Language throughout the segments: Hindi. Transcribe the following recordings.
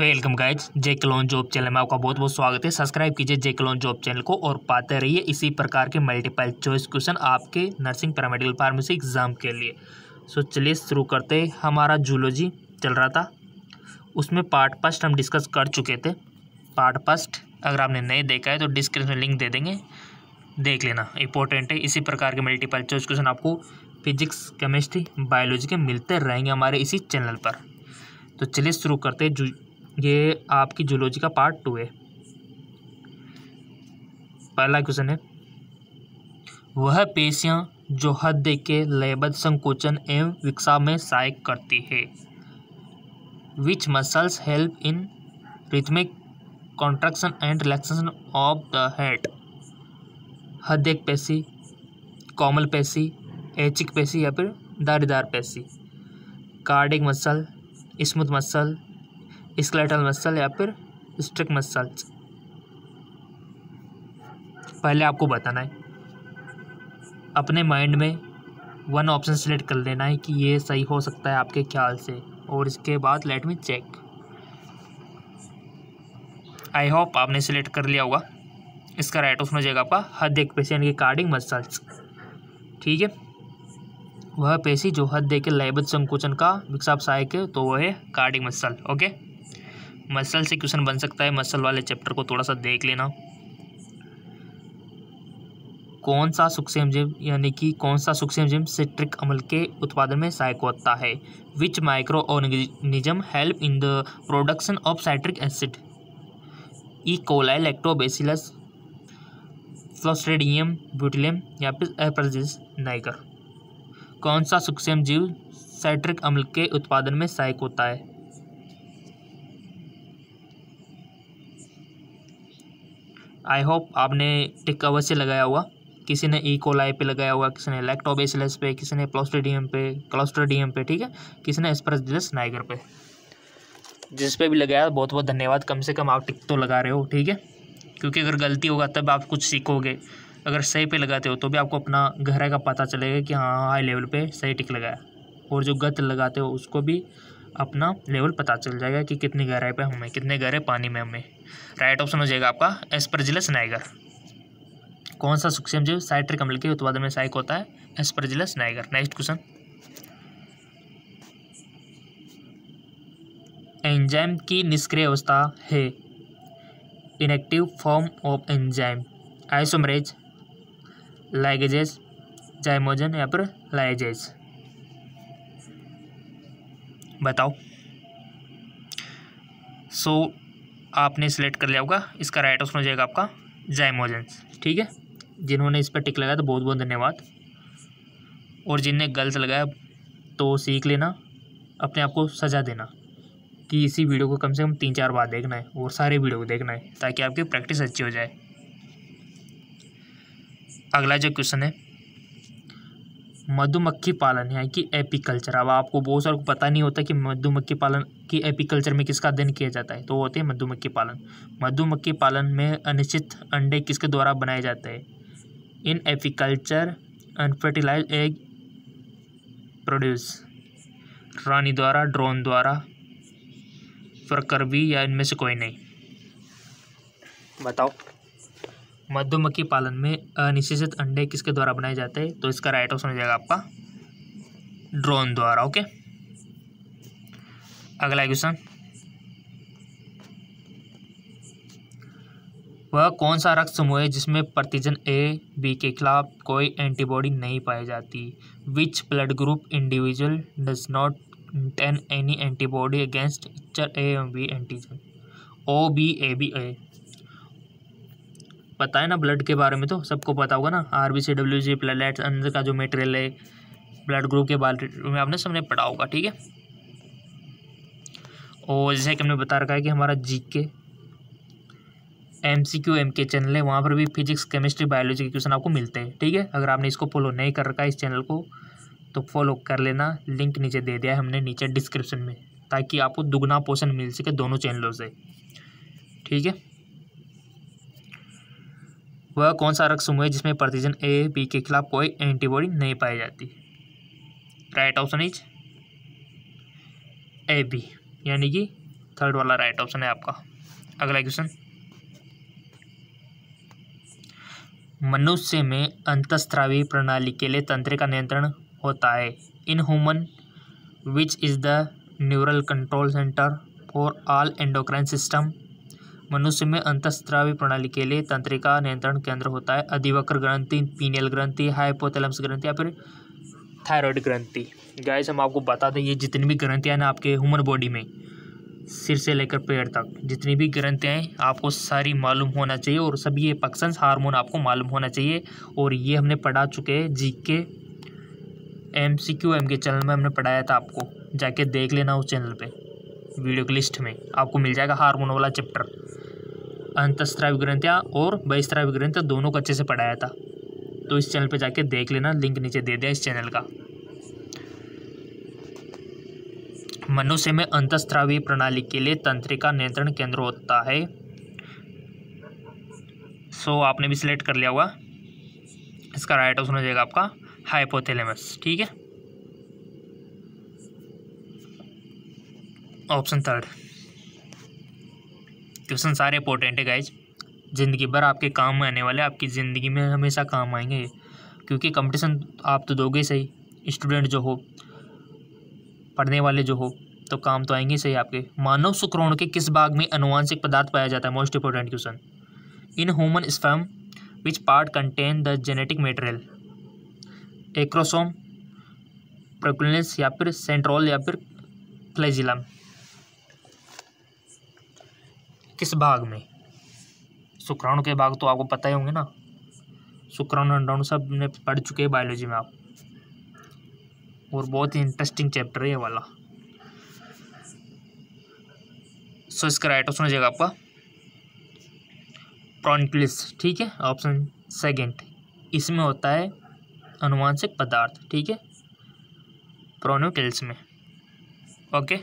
Welcome guys J clone job channel में आपका बहुत बहुत स्वागत है सब्सक्राइब कीजिए जे क्लोन जॉब चैनल को और पाते रहिए इसी प्रकार के मल्टीपल चॉइस क्वेश्चन आपके नर्सिंग पैरामेडिकल फार्मेसी एग्ज़ाम के लिए सो चलिए शुरू करते हमारा जूलॉजी चल रहा था उसमें पार्ट फर्स्ट हम डिस्कस कर चुके थे पार्ट फर्स्ट अगर आपने नहीं देखा है तो डिस्क्रिप्शन लिंक दे देंगे देख लेना इंपॉर्टेंट है इसी प्रकार के मल्टीपल चॉइस क्वेश्चन आपको फिजिक्स केमिस्ट्री बायोलॉजी के मिलते रहेंगे हमारे इसी चैनल पर तो चलिए शुरू करते हैं ये आपकी जूलॉजी का पार्ट टू है पहला क्वेश्चन है वह पेशियाँ जो हद के लयबद्ध संकोचन एवं विकसा में सहायक करती है which muscles help in rhythmic contraction and relaxation of the heart एक पेशी कॉमल पेशी एचिक पेशी या फिर दारीदार पेशी cardiac muscle smooth muscle skeletal muscle या फिर स्ट्रिक मसल्स पहले आपको बताना है अपने माइंड में वन ऑप्शन सेलेक्ट कर लेना है कि ये सही हो सकता है आपके ख्याल से और इसके बाद let me check I hope आपने सेलेक्ट कर लिया होगा इसका राइट ऑफ हो जाएगा आपका हद एक पेशी यानी कि कार्डिंग मसल्स ठीक है वह पेशी जो हद देख के लयबद्ध संकुचन का विकसाप सहायक है तो वह है कार्डिंग मसल ओके मसल से क्वेश्चन बन सकता है मसल वाले चैप्टर को थोड़ा सा देख लेना कौन सा सुखसेम जीव यानी कि कौन सा सूक्ष्म जीव सिट्रिक अम्ल के उत्पादन में सहायक होता है which microorganism help in the production of citric acid E coli lactobacillus clostridium butylicum या फिर एप्रजिस नाइगर कौन सा सुखसेम जीव साइट्रिक अम्ल के उत्पादन में सहायक होता है आई होप आपने टिक अवश्य लगाया हुआ किसी ने ई e. कोलाई पे लगाया हुआ किसी ने लैक्टोबेसिलस पे किसी ने प्लोस्ट्रीडियम पे क्लोस्ट्रोडियम पे ठीक है किसी ने एस्परजिलस नाइगर पे जिस पे भी लगाया बहुत बहुत धन्यवाद कम से कम आप टिक तो लगा रहे हो ठीक है क्योंकि अगर गलती होगा तब आप कुछ सीखोगे अगर सही पे लगाते हो तो भी आपको अपना गहरा का पता चलेगा कि हाँ हाई लेवल पर सही टिक लगाया और जो गत लगाते हो उसको भी अपना लेवल पता चल जाएगा कि कितनी गहराई पे हमें कितने गहरे पानी में हमें राइट ऑप्शन हो जाएगा आपका एस्परजिलस नाइगर कौन सा सूक्ष्म जीव साइट्रिक अम्ल के उत्पादन में सहायक होता है aspergillus niger next question enzyme की निष्क्रिय अवस्था है inactive form of enzyme isomerase ligases zymogen या फिर लाइजेज बताओ सो आपने सेलेक्ट कर लिया होगा इसका राइट ऑप्शन हो जाएगा आपका जयमोजेंस ठीक है जिन्होंने इस पर टिक लगाया तो बहुत बहुत धन्यवाद और जिनने गलत लगाया तो सीख लेना अपने आप को सजा देना कि इसी वीडियो को कम से कम तीन चार बार देखना है और सारे वीडियो को देखना है ताकि आपकी प्रैक्टिस अच्छी हो जाए अगला जो क्वेश्चन है मधुमक्खी पालन है कि एपीकल्चर अब आपको बहुत सारे पता नहीं होता कि मधुमक्खी पालन की एपीकल्चर में किसका अध्ययन किया जाता है तो वो होते हैं मधुमक्खी पालन मधुमक्खी पालन में अनिश्चित अंडे किसके द्वारा बनाए जाते हैं in apiculture unfertilized egg produce रानी द्वारा ड्रोन द्वारा प्रकर्वी या इनमें से कोई नहीं बताओ मधुमक्खी पालन में अनिषेचित अंडे किसके द्वारा बनाए जाते हैं तो इसका राइट ऑप्शन हो जाएगा आपका ड्रोन द्वारा ओके अगला क्वेश्चन वह कौन सा रक्त समूह है जिसमें प्रतिजन ए बी के खिलाफ कोई एंटीबॉडी नहीं पाई जाती which blood group individual does not contain any antibody against either A and B antigen O B A B A पता है ना ब्लड के बारे में तो सबको पता होगा ना R B C W G plate अंदर का जो मेटेरियल है ब्लड ग्रुप के बारे में आपने सबने पढ़ा होगा ठीक है और जैसे कि हमने बता रखा है कि हमारा G K M C Q M के चैनल है वहाँ पर भी फिजिक्स केमिस्ट्री बायोलॉजी के क्वेश्चन आपको मिलते हैं ठीक है अगर आपने इसको फॉलो नहीं कर रखा है इस चैनल को तो फॉलो कर लेना लिंक नीचे दे दिया है हमने नीचे डिस्क्रिप्शन में ताकि आपको दुगना पोषण मिल सके दोनों चैनलों से ठीक है वह कौन सा रक्त समूह है जिसमें प्रतिजन ए बी के खिलाफ कोई एंटीबॉडी नहीं पाई जाती right option is A B यानी कि थर्ड वाला राइट ऑप्शन है आपका अगला क्वेश्चन मनुष्य में अंतस्त्रावी प्रणाली के लिए तंत्र का नियंत्रण होता है in human which is the neural control centre for all endocrine system मनुष्य में अंतस्त्रावी प्रणाली के लिए तंत्रिका नियंत्रण केंद्र होता है अधिवक्र ग्रंथि पीनियल ग्रंथि हाइपोथैलेमस ग्रंथि या फिर थायराइड ग्रंथि गाइस हम आपको बता दें ये जितनी भी ग्रंथियाँ ना आपके ह्यूमन बॉडी में सिर से लेकर पैर तक जितनी भी ग्रंथियाँ हैं आपको सारी मालूम होना चाहिए और सभी ये पक्सन्स हार्मोन आपको मालूम होना चाहिए और ये हमने पढ़ा चुके हैं G K M C Q M के चैनल में हमने पढ़ाया था आपको जाके देख लेना उस चैनल पे वीडियो की लिस्ट में आपको मिल जाएगा हार्मोन वाला चैप्टर अंतस्त्राव ग्रंथियाँ और बहिस्त्राव ग्रंथियाँ दोनों को अच्छे से पढ़ाया था तो इस चैनल पे जाके देख लेना लिंक नीचे दे दिया इस चैनल का मनुष्य में अंतस्त्रावी प्रणाली के लिए तंत्रिका नियंत्रण केंद्र होता है सो आपने भी सिलेक्ट कर लिया होगा इसका राइट ऑप्शन हो जाएगा आपका हाइपोथेलेमस ठीक है ऑप्शन थर्ड क्वेश्चन सारे इंपॉर्टेंट है गाइज ज़िंदगी भर आपके काम में आने वाले आपकी ज़िंदगी में हमेशा काम आएंगे क्योंकि कंपटीशन आप तो दोगे सही स्टूडेंट जो हो पढ़ने वाले जो हो तो काम तो आएंगे सही आपके मानव शुक्राणु के किस भाग में अनुवांशिक पदार्थ पाया जाता है most important question in human sperm which part contain the genetic material acrosome प्रोकुलस या फिर सेंट्रोल या फिर फ्लेजिलम किस भाग में शुक्राणु के भाग तो आपको पता ही होंगे ना शुक्राणु अंडाणु सब ने पढ़ चुके हैं बायोलॉजी में आप और बहुत ही इंटरेस्टिंग चैप्टर है ये वाला सो इसका राइट ऑप्शन हो जाएगा आपका प्रॉन्क्लिस ठीक है ऑप्शन सेकंड इसमें होता है अनुवांशिक पदार्थ ठीक है प्रोन्यूटेल्स में ओके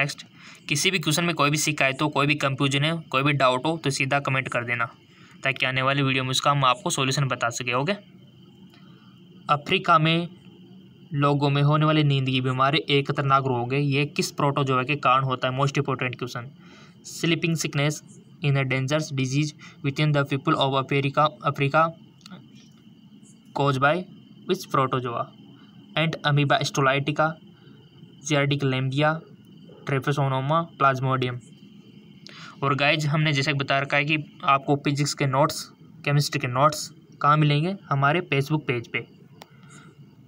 नेक्स्ट किसी भी क्वेश्चन में कोई भी शिकायत हो कोई भी कंफ्यूजन है कोई भी डाउट हो तो सीधा कमेंट कर देना ताकि आने वाली वीडियो में उसका हम आपको सॉल्यूशन बता सके ओके अफ्रीका में लोगों में होने वाली नींद की बीमारी एक खतरनाक रोग है ये किस प्रोटोजोआ के कारण होता है most important question sleeping sickness in a dangerous disease within the people of Africa Africa cause by which protozoa and amoeba histolytica जियाडिक लेम्बिया ट्रेफेसोनोमा प्लाज्मोडियम और गाइज हमने जैसे बता रखा है कि आपको फिजिक्स के नोट्स केमिस्ट्री के नोट्स कहाँ मिलेंगे हमारे फेसबुक पेज पे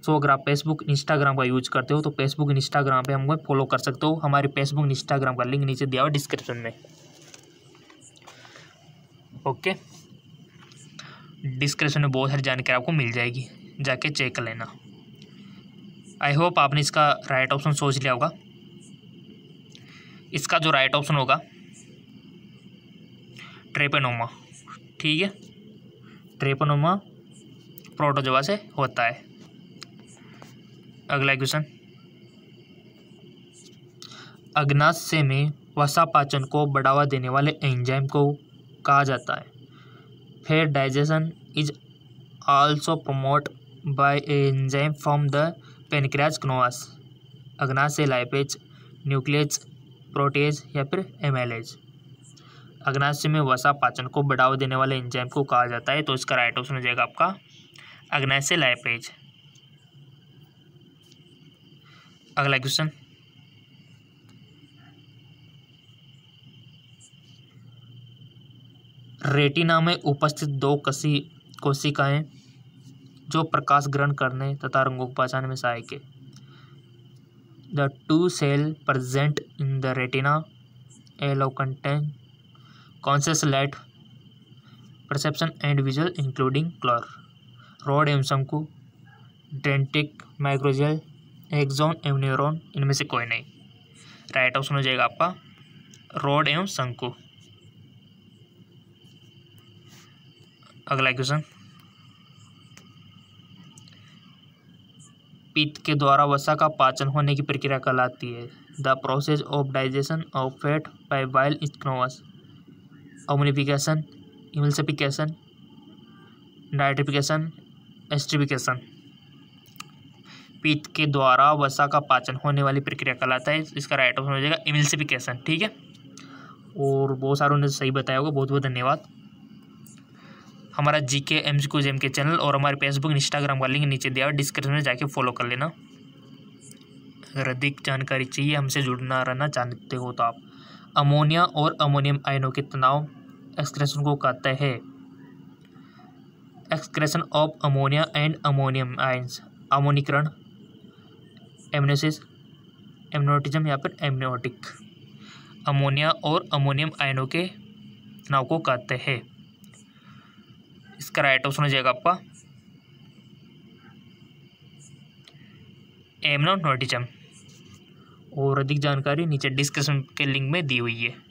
सो अगर आप फेसबुक इंस्टाग्राम का यूज करते हो तो फेसबुक इंस्टाग्राम पे हमको फॉलो कर सकते हो हमारे फेसबुक इंस्टाग्राम का लिंक नीचे दिया हुआ डिस्क्रिप्शन में ओके डिस्क्रिप्शन में बहुत सारी जानकारी आपको मिल जाएगी जाके चेक कर लेना आई होप आपने इसका राइट ऑप्शन सोच लिया होगा इसका जो राइट ऑप्शन होगा ट्रेपेनोमा ठीक है ट्रेपेनोमा प्रोटोजोआ से होता है अगला क्वेश्चन अग्नाशय में वसा पाचन को बढ़ावा देने वाले एंजाइम को कहा जाता है फिर digestion is also promote by enzyme from the pancreas क्नोवास अग्नाशय लाइपेज न्यूक्लियस प्रोटेज या फिर एमएलएज अग्नाशय में वसा पाचन को बढ़ावा देने वाले एंजाइम को कहा जाता है तो इसका राइट ऑप्शन हो जाएगा आपका अग्नाशय लाइपेज अगला क्वेश्चन रेटिना में उपस्थित दो कसी कोशिकाएं जो प्रकाश ग्रहण करने तथा रंगों को पहचानने में सहायक है the two cell present in the retina allow content conscious light perception and visual including colour rod एमसम को डेंटिक माइक्रोजेल एक्जोन एवं न्यूरोन इनमें से कोई नहीं राइट ऑप्शन हो जाएगा आपका रॉड एवं शंकु अगला क्वेश्चन पित्त के द्वारा वसा का पाचन होने की प्रक्रिया कहलाती है the process of digestion of fat by bile स्नोवस ओमिफिकेशन इमल्सिफिकेशन डाइट्रिफिकेशन एस्ट्रिफिकेशन पित्त के द्वारा वसा का पाचन होने वाली प्रक्रिया कहलाता है इसका राइट ऑप्शन हो जाएगा इमल्सिफिकेशन ठीक है और बहुत सारों ने सही बताया होगा बहुत बहुत धन्यवाद हमारा G K M G M के चैनल और हमारे फेसबुक इंस्टाग्राम का लिंक नीचे दिया डिस्क्रिप्शन में जाके फॉलो कर लेना अगर अधिक जानकारी चाहिए हमसे जुड़ना रहना चाहते हो तो आप अमोनिया और अमोनियम आयनों के तनाव एक्सक्रेशन को कहते हैं excretion of ammonia and ammonium ions अमोनिकरण एमनोसिस एमनोटिज्म या फिर एमनोटिक अमोनिया और अमोनियम आयनों के तनाव को कहते हैं इसका राइट ऑप्शन हो जाएगा आपका एमनोटिजम और अधिक जानकारी नीचे डिस्क्रिप्शन के लिंक में दी हुई है